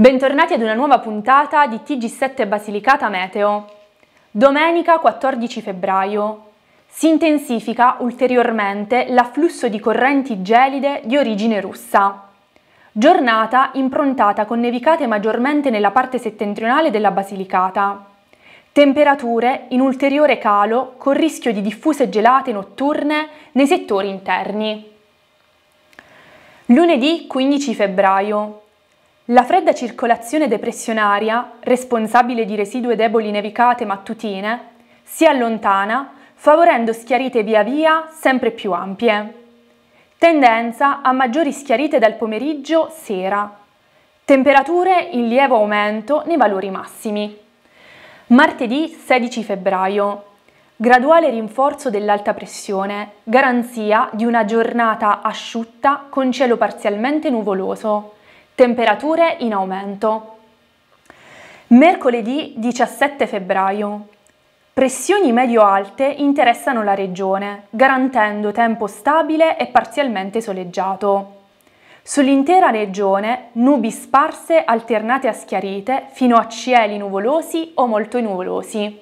Bentornati ad una nuova puntata di TG7 Basilicata Meteo. Domenica 14 febbraio. Si intensifica ulteriormente l'afflusso di correnti gelide di origine russa. Giornata improntata con nevicate maggiormente nella parte settentrionale della Basilicata. Temperature in ulteriore calo con rischio di diffuse gelate notturne nei settori interni. Lunedì 15 febbraio la fredda circolazione depressionaria, responsabile di residue deboli nevicate mattutine, si allontana favorendo schiarite via via sempre più ampie. Tendenza a maggiori schiarite dal pomeriggio sera. Temperature in lieve aumento nei valori massimi. Martedì 16 febbraio. Graduale rinforzo dell'alta pressione, garanzia di una giornata asciutta con cielo parzialmente nuvoloso temperature in aumento. Mercoledì 17 febbraio. Pressioni medio-alte interessano la regione, garantendo tempo stabile e parzialmente soleggiato. Sull'intera regione nubi sparse alternate a schiarite fino a cieli nuvolosi o molto nuvolosi.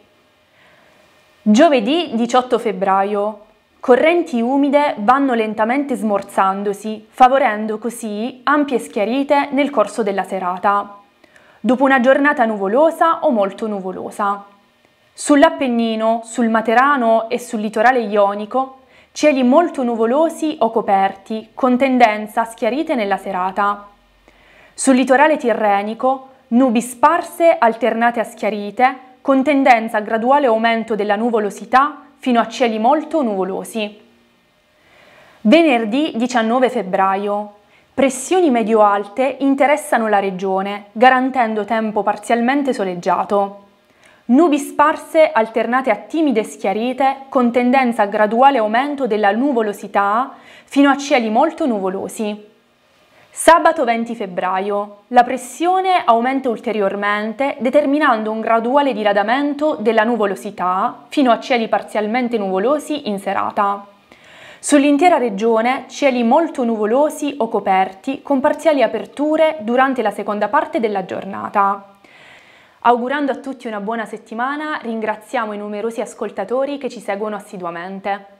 Giovedì 18 febbraio Correnti umide vanno lentamente smorzandosi, favorendo così ampie schiarite nel corso della serata, dopo una giornata nuvolosa o molto nuvolosa. Sull'Appennino, sul Materano e sul litorale ionico, cieli molto nuvolosi o coperti, con tendenza a schiarite nella serata. Sul litorale tirrenico, nubi sparse alternate a schiarite, con tendenza a graduale aumento della nuvolosità fino a cieli molto nuvolosi. Venerdì 19 febbraio. Pressioni medio-alte interessano la regione, garantendo tempo parzialmente soleggiato. Nubi sparse alternate a timide schiarite con tendenza a graduale aumento della nuvolosità fino a cieli molto nuvolosi. Sabato 20 febbraio. La pressione aumenta ulteriormente determinando un graduale diradamento della nuvolosità fino a cieli parzialmente nuvolosi in serata. Sull'intera regione cieli molto nuvolosi o coperti con parziali aperture durante la seconda parte della giornata. Augurando a tutti una buona settimana, ringraziamo i numerosi ascoltatori che ci seguono assiduamente.